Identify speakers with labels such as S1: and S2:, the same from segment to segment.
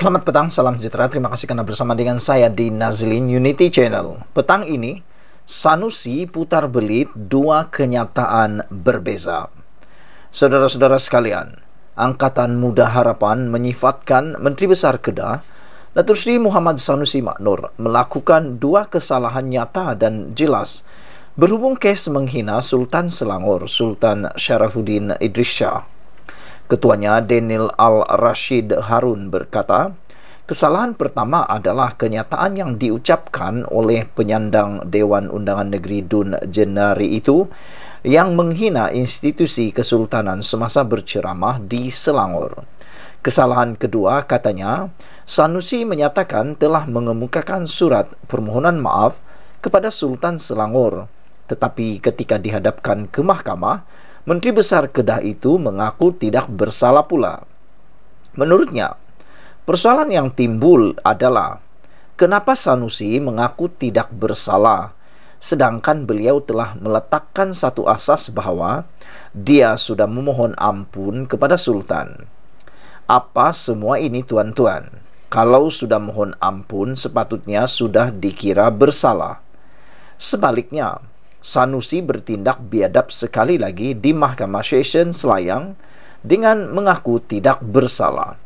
S1: Selamat petang, salam sejahtera. Terima kasih karena bersama dengan saya di Nazlin Unity Channel. Petang ini, Sanusi putar belit dua kenyataan berbeza. Saudara-saudara sekalian, Angkatan Muda Harapan menyifatkan Menteri Besar Kedah, Datuk Sri Muhammad Sanusi Maknur melakukan dua kesalahan nyata dan jelas berhubung kes menghina Sultan Selangor, Sultan Syarafuddin Idris Shah. Ketuanya Daniel Al-Rashid Harun berkata, Kesalahan pertama adalah kenyataan yang diucapkan oleh penyandang Dewan Undangan Negeri Dun Jenari itu yang menghina institusi kesultanan semasa berceramah di Selangor. Kesalahan kedua katanya, Sanusi menyatakan telah mengemukakan surat permohonan maaf kepada Sultan Selangor. Tetapi ketika dihadapkan ke mahkamah, Menteri Besar Kedah itu mengaku tidak bersalah pula. Menurutnya, persoalan yang timbul adalah kenapa Sanusi mengaku tidak bersalah sedangkan beliau telah meletakkan satu asas bahwa dia sudah memohon ampun kepada sultan. Apa semua ini tuan-tuan? Kalau sudah mohon ampun sepatutnya sudah dikira bersalah. Sebaliknya, Sanusi bertindak biadab sekali lagi di Mahkamah Session Selayang dengan mengaku tidak bersalah.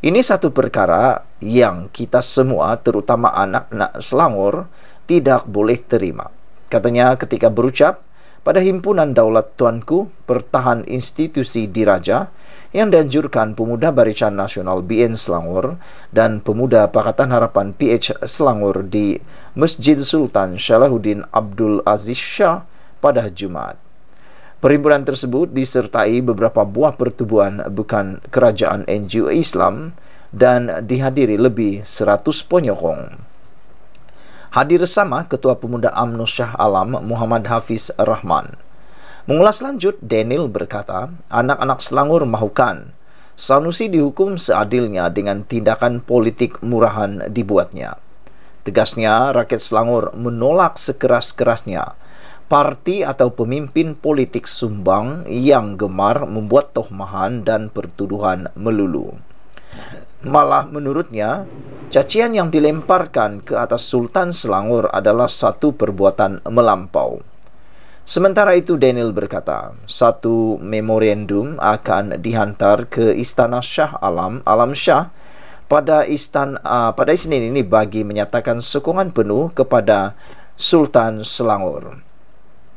S1: Ini satu perkara yang kita semua terutama anak-anak Selangor tidak boleh terima. Katanya ketika berucap pada himpunan daulat tuanku pertahan institusi diraja, yang dianjurkan pemuda Barisan Nasional BN Selangor dan pemuda Pakatan Harapan PH Selangor di Masjid Sultan Shalahuddin Abdul Aziz Shah pada Jumat. Perhimpunan tersebut disertai beberapa buah pertubuhan bukan kerajaan NGO Islam dan dihadiri lebih 100 penyokong. Hadir sama Ketua Pemuda Amnusyah Alam Muhammad Hafiz Rahman. Mengulas lanjut, Daniel berkata, anak-anak Selangor mahukan Sanusi dihukum seadilnya dengan tindakan politik murahan dibuatnya. Tegasnya, rakyat Selangor menolak sekeras-kerasnya parti atau pemimpin politik sumbang yang gemar membuat tohmahan dan pertuduhan melulu. Malah menurutnya, cacian yang dilemparkan ke atas Sultan Selangor adalah satu perbuatan melampau. Sementara itu Daniel berkata, satu memorandum akan dihantar ke Istana Shah Alam, Alam Shah pada istana uh, pada Isnin ini bagi menyatakan sokongan penuh kepada Sultan Selangor.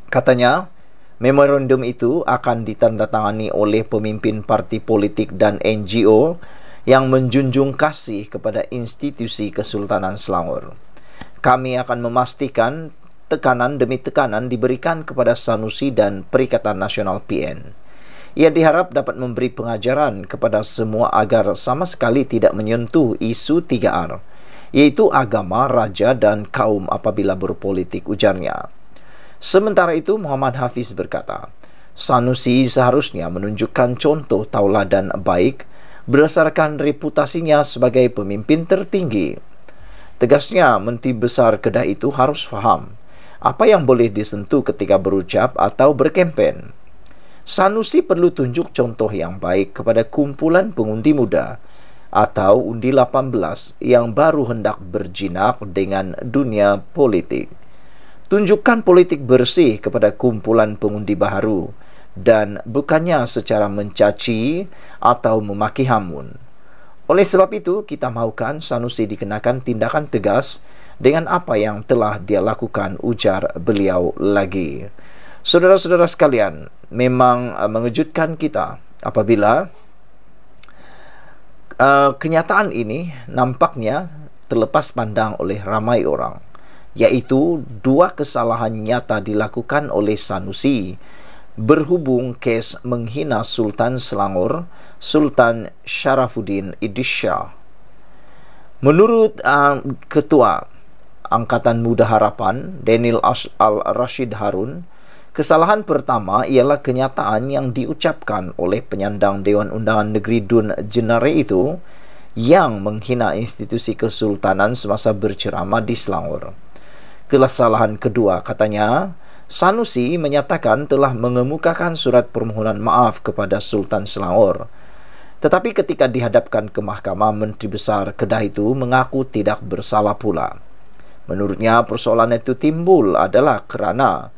S1: Katanya, memorandum itu akan ditandatangani oleh pemimpin parti politik dan NGO yang menjunjung kasih kepada institusi Kesultanan Selangor. Kami akan memastikan tekanan demi tekanan diberikan kepada Sanusi dan Perikatan Nasional PN. Ia diharap dapat memberi pengajaran kepada semua agar sama sekali tidak menyentuh isu 3R, iaitu agama, raja dan kaum apabila berpolitik ujarnya. Sementara itu, Muhammad Hafiz berkata, Sanusi seharusnya menunjukkan contoh tauladan baik berdasarkan reputasinya sebagai pemimpin tertinggi. Tegasnya, Menteri Besar Kedah itu harus faham apa yang boleh disentuh ketika berucap atau berkempen. Sanusi perlu tunjuk contoh yang baik kepada kumpulan pengundi muda atau undi 18 yang baru hendak berjinak dengan dunia politik. Tunjukkan politik bersih kepada kumpulan pengundi baru dan bukannya secara mencaci atau memaki hamun. Oleh sebab itu, kita mahukan Sanusi dikenakan tindakan tegas dengan apa yang telah dia lakukan ujar beliau lagi Saudara-saudara sekalian memang uh, mengejutkan kita apabila uh, kenyataan ini nampaknya terlepas pandang oleh ramai orang yaitu dua kesalahan nyata dilakukan oleh Sanusi berhubung kes menghina Sultan Selangor Sultan Syarafuddin Idrisyah Menurut uh, ketua angkatan muda harapan Daniel Al Rashid Harun kesalahan pertama ialah kenyataan yang diucapkan oleh penyandang Dewan Undangan Negeri Dun Jenari itu yang menghina institusi kesultanan semasa berceramah di Selangor kesalahan kedua katanya Sanusi menyatakan telah mengemukakan surat permohonan maaf kepada Sultan Selangor tetapi ketika dihadapkan ke mahkamah menteri besar Kedah itu mengaku tidak bersalah pula Menurutnya persoalan itu timbul adalah kerana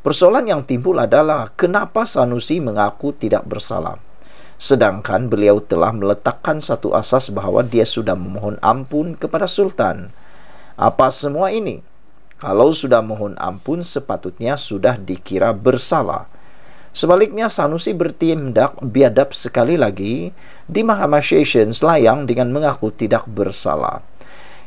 S1: Persoalan yang timbul adalah kenapa Sanusi mengaku tidak bersalah Sedangkan beliau telah meletakkan satu asas bahawa dia sudah memohon ampun kepada Sultan Apa semua ini? Kalau sudah mohon ampun sepatutnya sudah dikira bersalah Sebaliknya Sanusi bertindak biadab sekali lagi di Mahamashations layang dengan mengaku tidak bersalah.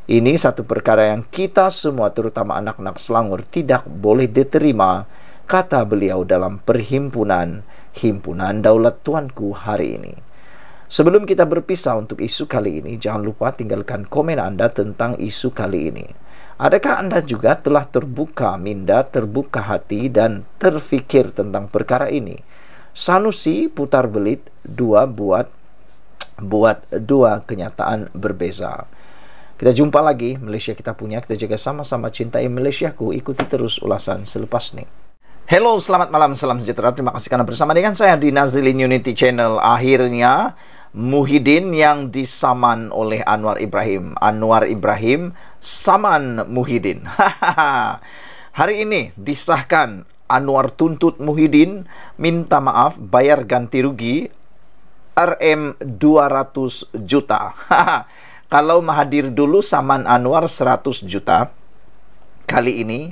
S1: Ini satu perkara yang kita semua terutama anak-anak Selangor tidak boleh diterima, kata beliau dalam perhimpunan himpunan Daulat Tuanku hari ini. Sebelum kita berpisah untuk isu kali ini, jangan lupa tinggalkan komen Anda tentang isu kali ini. Adakah Anda juga telah terbuka minda, terbuka hati dan terfikir tentang perkara ini? Sanusi putar belit dua buat buat dua kenyataan berbeza. Kita jumpa lagi Malaysia kita punya Kita jaga sama-sama cintai Malaysia ku Ikuti terus ulasan selepas ni Hello, selamat malam, salam sejahtera Terima kasih kerana bersama dengan saya di Nazilin Unity Channel Akhirnya Muhyiddin yang disaman oleh Anwar Ibrahim Anwar Ibrahim saman Muhyiddin Hari ini disahkan Anwar tuntut Muhyiddin minta maaf bayar ganti rugi RM200 juta. kalau mahadir dulu saman Anwar 100 juta, kali ini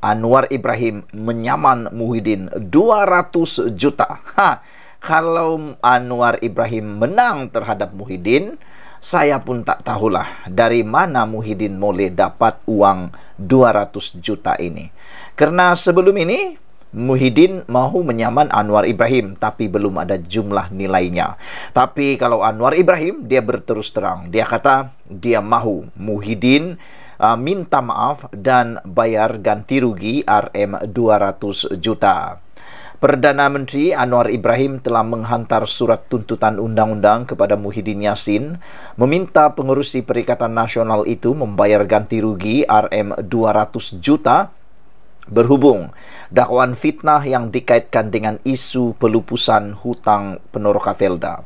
S1: Anwar Ibrahim menyaman Muhyiddin 200 juta. Ha, kalau Anwar Ibrahim menang terhadap Muhyiddin, saya pun tak tahulah dari mana Muhyiddin boleh dapat uang 200 juta ini. Kerana sebelum ini, Muhyiddin mahu menyaman Anwar Ibrahim tapi belum ada jumlah nilainya. Tapi kalau Anwar Ibrahim dia berterus terang, dia kata dia mahu Muhyiddin uh, minta maaf dan bayar ganti rugi RM 200 juta. Perdana Menteri Anwar Ibrahim telah menghantar surat tuntutan undang-undang kepada Muhyiddin Yassin meminta pengurusi Perikatan Nasional itu membayar ganti rugi RM 200 juta Berhubung dakwaan fitnah yang dikaitkan dengan isu pelupusan hutang penoroka Felda.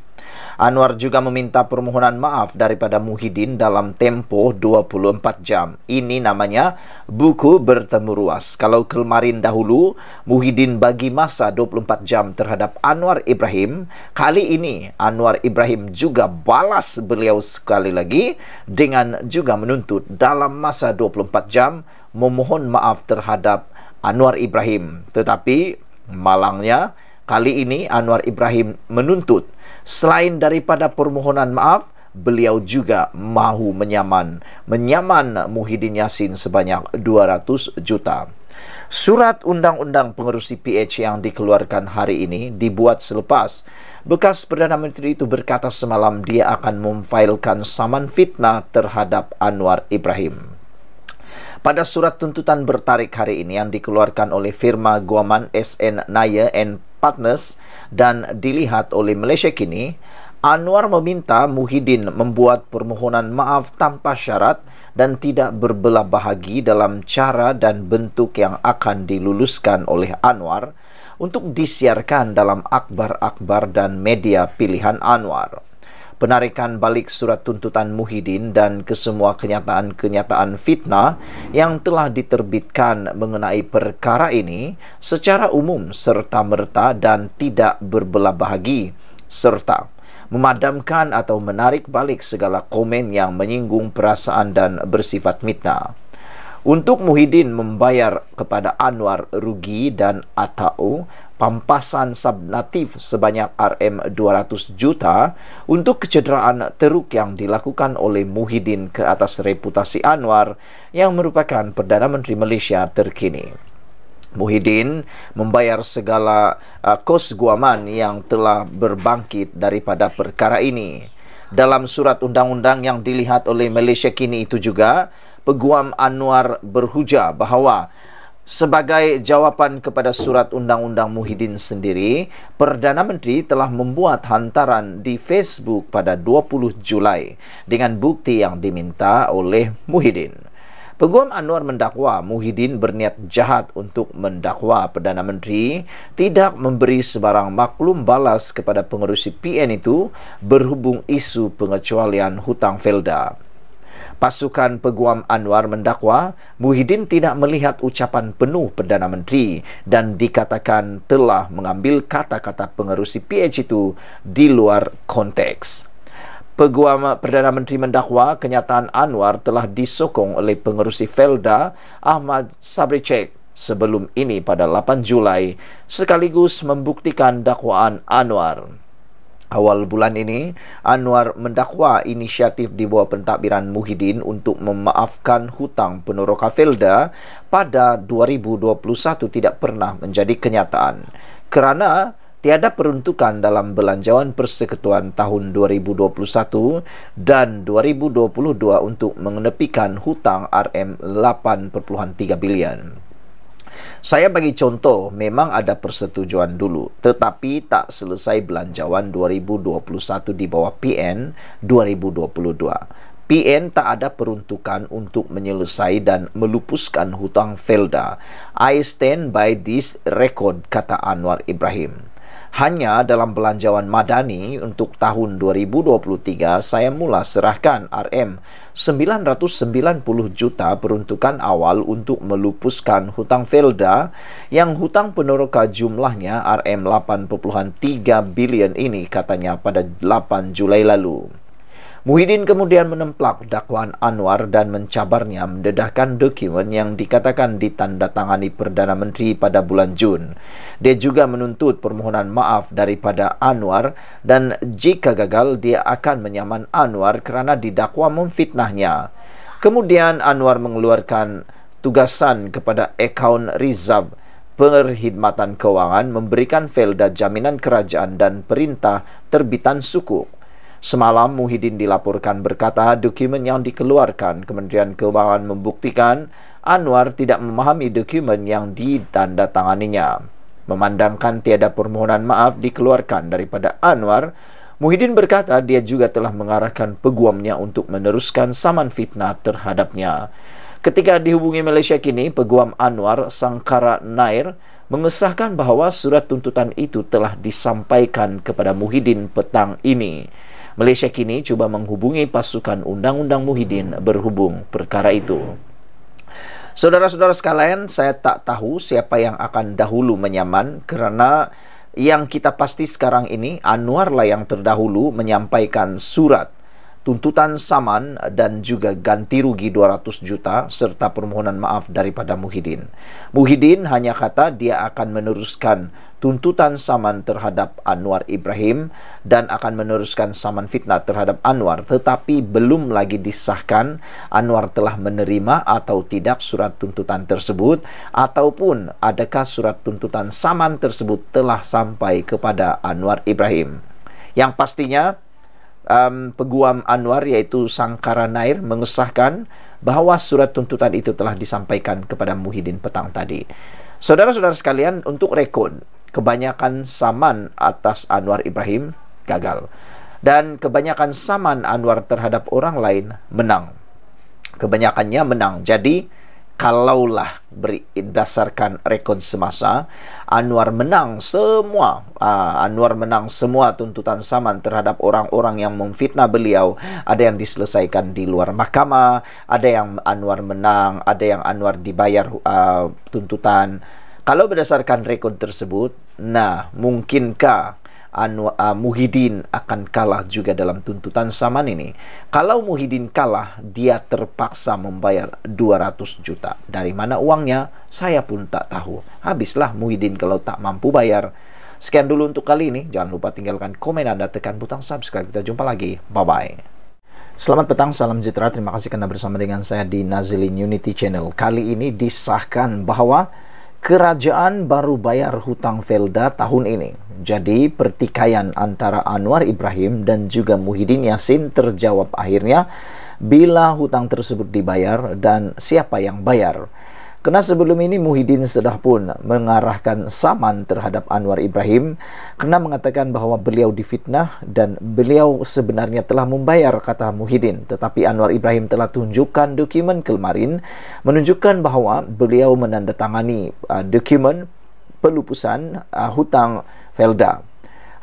S1: Anwar juga meminta permohonan maaf daripada Muhyiddin dalam tempoh 24 jam. Ini namanya buku bertemu ruas. Kalau kemarin dahulu, Muhyiddin bagi masa 24 jam terhadap Anwar Ibrahim, kali ini Anwar Ibrahim juga balas beliau sekali lagi dengan juga menuntut dalam masa 24 jam memohon maaf terhadap Anwar Ibrahim. Tetapi malangnya kali ini Anwar Ibrahim menuntut selain daripada permohonan maaf, beliau juga mahu menyaman menyaman Muhyiddin Yassin sebanyak 200 juta. Surat undang-undang pengerusi PH yang dikeluarkan hari ini dibuat selepas bekas Perdana Menteri itu berkata semalam dia akan memfailkan saman fitnah terhadap Anwar Ibrahim pada surat tuntutan bertarik hari ini yang dikeluarkan oleh firma Guaman SN Naya and Partners dan dilihat oleh Malaysia kini, Anwar meminta Muhyiddin membuat permohonan maaf tanpa syarat dan tidak berbelah bahagi dalam cara dan bentuk yang akan diluluskan oleh Anwar untuk disiarkan dalam akbar-akbar dan media pilihan Anwar penarikan balik surat tuntutan Muhyiddin dan kesemua kenyataan-kenyataan fitnah yang telah diterbitkan mengenai perkara ini secara umum serta merta dan tidak berbelah bahagi serta memadamkan atau menarik balik segala komen yang menyinggung perasaan dan bersifat mitnah. Untuk Muhyiddin membayar kepada Anwar rugi dan Atau pampasan subnatif sebanyak RM200 juta untuk kecederaan teruk yang dilakukan oleh Muhyiddin ke atas reputasi Anwar yang merupakan Perdana Menteri Malaysia terkini. Muhyiddin membayar segala uh, kos guaman yang telah berbangkit daripada perkara ini. Dalam surat undang-undang yang dilihat oleh Malaysia kini itu juga, peguam Anwar berhujah bahawa Sebagai jawapan kepada surat undang-undang Muhyiddin sendiri, Perdana Menteri telah membuat hantaran di Facebook pada 20 Julai dengan bukti yang diminta oleh Muhyiddin. Peguam Anwar mendakwa Muhyiddin berniat jahat untuk mendakwa Perdana Menteri tidak memberi sebarang maklum balas kepada pengurusi PN itu berhubung isu pengecualian hutang Felda. Pasukan Peguam Anwar mendakwa Muhyiddin tidak melihat ucapan penuh Perdana Menteri dan dikatakan telah mengambil kata-kata pengerusi PH itu di luar konteks. Peguam Perdana Menteri mendakwa kenyataan Anwar telah disokong oleh pengerusi Felda Ahmad Sabricek sebelum ini pada 8 Julai sekaligus membuktikan dakwaan Anwar awal bulan ini Anwar mendakwa inisiatif di bawah pentadbiran Muhyiddin untuk memaafkan hutang penoroh Kafelda pada 2021 tidak pernah menjadi kenyataan kerana tiada peruntukan dalam belanjawan persekutuan tahun 2021 dan 2022 untuk mengenepikan hutang RM8.3 bilion. Saya bagi contoh, memang ada persetujuan dulu, tetapi tak selesai belanjawan 2021 di bawah PN 2022. PN tak ada peruntukan untuk menyelesai dan melupuskan hutang Felda. I stand by this record, kata Anwar Ibrahim. Hanya dalam belanjawan madani untuk tahun 2023 saya mula serahkan RM 990 juta peruntukan awal untuk melupuskan hutang Felda yang hutang peneroka jumlahnya RM8.3 bilion ini katanya pada 8 Julai lalu. Muhyiddin kemudian menemplak dakwaan Anwar dan mencabarnya mendedahkan dokumen yang dikatakan ditandatangani Perdana Menteri pada bulan Jun. Dia juga menuntut permohonan maaf daripada Anwar dan jika gagal dia akan menyaman Anwar kerana didakwa memfitnahnya. Kemudian Anwar mengeluarkan tugasan kepada akaun Rizab Perkhidmatan kewangan memberikan felda jaminan kerajaan dan perintah terbitan sukuk. Semalam Muhyiddin dilaporkan berkata dokumen yang dikeluarkan Kementerian Keuangan membuktikan Anwar tidak memahami dokumen yang ditandatanganinya. Memandangkan tiada permohonan maaf dikeluarkan daripada Anwar, Muhyiddin berkata dia juga telah mengarahkan peguamnya untuk meneruskan saman fitnah terhadapnya. Ketika dihubungi Malaysia kini, peguam Anwar Sangkara Nair mengesahkan bahawa surat tuntutan itu telah disampaikan kepada Muhyiddin petang ini. Malaysia kini cuba menghubungi pasukan undang-undang Muhyiddin berhubung perkara itu. Saudara-saudara sekalian, saya tak tahu siapa yang akan dahulu menyaman kerana yang kita pasti sekarang ini Anwar lah yang terdahulu menyampaikan surat tuntutan saman dan juga ganti rugi 200 juta serta permohonan maaf daripada Muhyiddin. Muhyiddin hanya kata dia akan meneruskan tuntutan saman terhadap Anwar Ibrahim dan akan meneruskan saman fitnah terhadap Anwar tetapi belum lagi disahkan Anwar telah menerima atau tidak surat tuntutan tersebut ataupun adakah surat tuntutan saman tersebut telah sampai kepada Anwar Ibrahim. Yang pastinya um, peguam Anwar iaitu Sangkara Nair mengesahkan bahawa surat tuntutan itu telah disampaikan kepada Muhyiddin petang tadi. Saudara-saudara sekalian, untuk rekod, kebanyakan saman atas Anwar Ibrahim gagal. Dan kebanyakan saman Anwar terhadap orang lain menang. Kebanyakannya menang. Jadi, kalaulah berdasarkan rekod semasa Anwar menang semua uh, Anwar menang semua tuntutan saman terhadap orang-orang yang memfitnah beliau ada yang diselesaikan di luar mahkamah ada yang Anwar menang ada yang Anwar dibayar uh, tuntutan kalau berdasarkan rekod tersebut nah mungkinkah Anwa, uh, Muhyiddin akan kalah juga dalam tuntutan Saman ini. Kalau Muhyiddin kalah, dia terpaksa membayar 200 juta. Dari mana uangnya? Saya pun tak tahu. Habislah Muhyiddin kalau tak mampu bayar. Sekian dulu untuk kali ini. Jangan lupa tinggalkan komen Anda, tekan butang subscribe. Kita jumpa lagi. Bye-bye. Selamat petang, salam sejahtera. Terima kasih karena bersama dengan saya di Nazilin Unity Channel. Kali ini disahkan bahwa kerajaan baru bayar hutang Felda tahun ini. Jadi pertikaian antara Anwar Ibrahim dan juga Muhyiddin Yassin terjawab akhirnya bila hutang tersebut dibayar dan siapa yang bayar. Kerana sebelum ini Muhyiddin sedah pun mengarahkan saman terhadap Anwar Ibrahim kerana mengatakan bahawa beliau difitnah dan beliau sebenarnya telah membayar kata Muhyiddin tetapi Anwar Ibrahim telah tunjukkan dokumen kemarin menunjukkan bahawa beliau menandatangani uh, dokumen pelupusan uh, hutang Felda.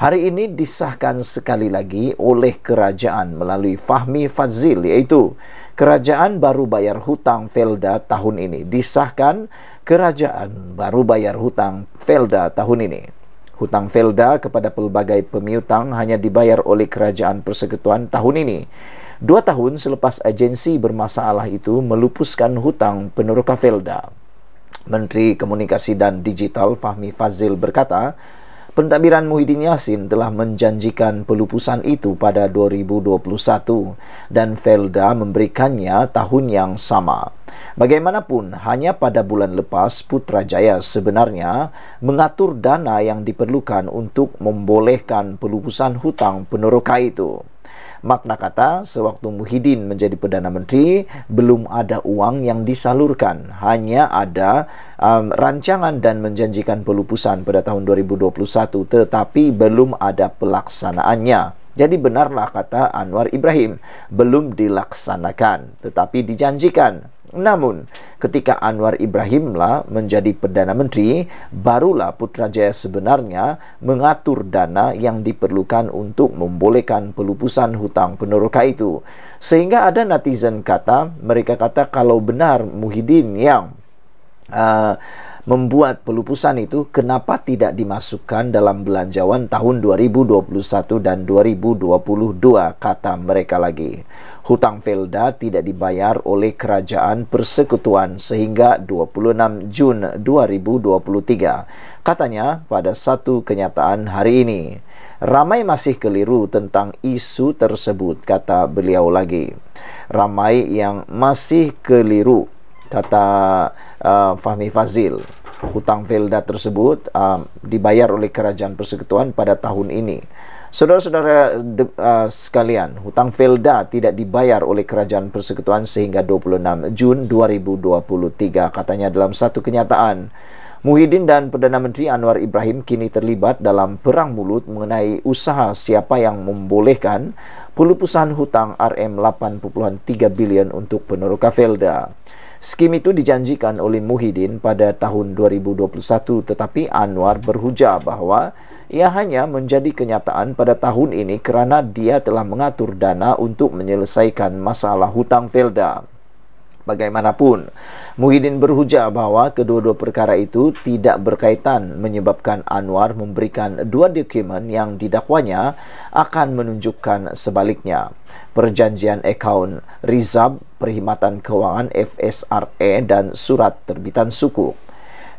S1: Hari ini disahkan sekali lagi oleh kerajaan melalui Fahmi Fazil iaitu Kerajaan baru bayar hutang Felda tahun ini. Disahkan kerajaan baru bayar hutang Felda tahun ini. Hutang Felda kepada pelbagai pemiutang hanya dibayar oleh kerajaan persekutuan tahun ini. Dua tahun selepas agensi bermasalah itu melupuskan hutang peneroka Felda. Menteri Komunikasi dan Digital Fahmi Fazil berkata, Pentadbiran Muhyiddin Yassin telah menjanjikan pelupusan itu pada 2021 dan Felda memberikannya tahun yang sama. Bagaimanapun, hanya pada bulan lepas Putrajaya sebenarnya mengatur dana yang diperlukan untuk membolehkan pelupusan hutang peneroka itu. Makna kata, sewaktu Muhyiddin menjadi Perdana Menteri, belum ada uang yang disalurkan. Hanya ada um, rancangan dan menjanjikan pelupusan pada tahun 2021, tetapi belum ada pelaksanaannya. Jadi benarlah kata Anwar Ibrahim, belum dilaksanakan tetapi dijanjikan. Namun, ketika Anwar Ibrahimlah menjadi Perdana Menteri, barulah Putrajaya sebenarnya mengatur dana yang diperlukan untuk membolehkan pelupusan hutang peneroka itu. Sehingga ada netizen kata, mereka kata kalau benar Muhyiddin yang uh, membuat pelupusan itu kenapa tidak dimasukkan dalam belanjawan tahun 2021 dan 2022 kata mereka lagi hutang Felda tidak dibayar oleh kerajaan persekutuan sehingga 26 Jun 2023 katanya pada satu kenyataan hari ini Ramai masih keliru tentang isu tersebut, kata beliau lagi. Ramai yang masih keliru, kata uh, Fahmi Fazil hutang Velda tersebut uh, dibayar oleh Kerajaan Persekutuan pada tahun ini. Saudara-saudara uh, sekalian, hutang Velda tidak dibayar oleh Kerajaan Persekutuan sehingga 26 Jun 2023. Katanya dalam satu kenyataan, Muhyiddin dan Perdana Menteri Anwar Ibrahim kini terlibat dalam perang mulut mengenai usaha siapa yang membolehkan pelupusan hutang RM8.3 bilion untuk peneroka Velda. Skim itu dijanjikan oleh Muhyiddin pada tahun 2021 tetapi Anwar berhujah bahawa ia hanya menjadi kenyataan pada tahun ini kerana dia telah mengatur dana untuk menyelesaikan masalah hutang Felda bagaimanapun. Muhyiddin berhujah bahawa kedua-dua perkara itu tidak berkaitan menyebabkan Anwar memberikan dua dokumen yang didakwanya akan menunjukkan sebaliknya. Perjanjian akaun Rizab Perkhidmatan kewangan FSRE dan surat terbitan suku.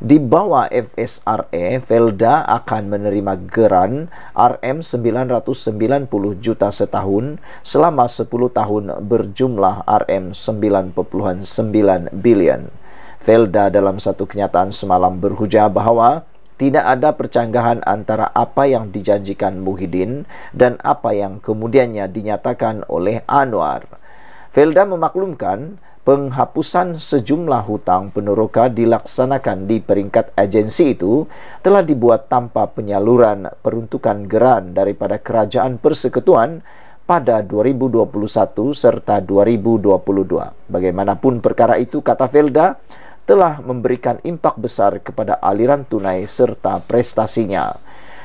S1: Di bawah FSRE, Felda akan menerima geran RM990 juta setahun selama 10 tahun berjumlah RM9.9 bilion. Felda dalam satu kenyataan semalam berhujah bahawa tidak ada percanggahan antara apa yang dijanjikan Muhyiddin dan apa yang kemudiannya dinyatakan oleh Anwar. Felda memaklumkan penghapusan sejumlah hutang peneroka dilaksanakan di peringkat agensi itu telah dibuat tanpa penyaluran peruntukan geran daripada Kerajaan Persekutuan pada 2021 serta 2022. Bagaimanapun perkara itu, kata Felda, telah memberikan impak besar kepada aliran tunai serta prestasinya.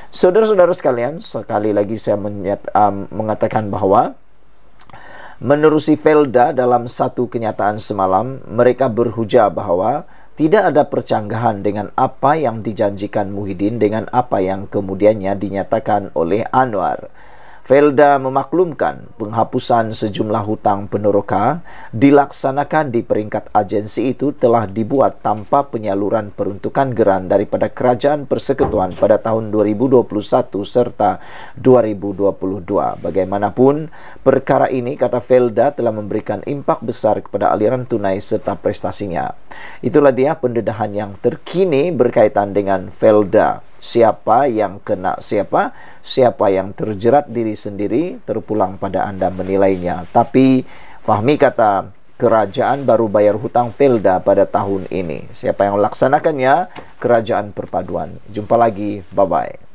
S1: Saudara-saudara sekalian, sekali lagi saya menyat, um, mengatakan bahawa Menerusi Felda dalam satu kenyataan semalam, mereka berhujah bahawa tidak ada percanggahan dengan apa yang dijanjikan Muhyiddin dengan apa yang kemudiannya dinyatakan oleh Anwar. Felda memaklumkan penghapusan sejumlah hutang peneroka dilaksanakan di peringkat agensi itu telah dibuat tanpa penyaluran peruntukan geran daripada Kerajaan Persekutuan pada tahun 2021 serta 2022. Bagaimanapun, perkara ini kata Felda telah memberikan impak besar kepada aliran tunai serta prestasinya. Itulah dia pendedahan yang terkini berkaitan dengan Felda siapa yang kena siapa siapa yang terjerat diri sendiri terpulang pada anda menilainya tapi fahmi kata kerajaan baru bayar hutang felda pada tahun ini siapa yang laksanakannya kerajaan perpaduan jumpa lagi bye bye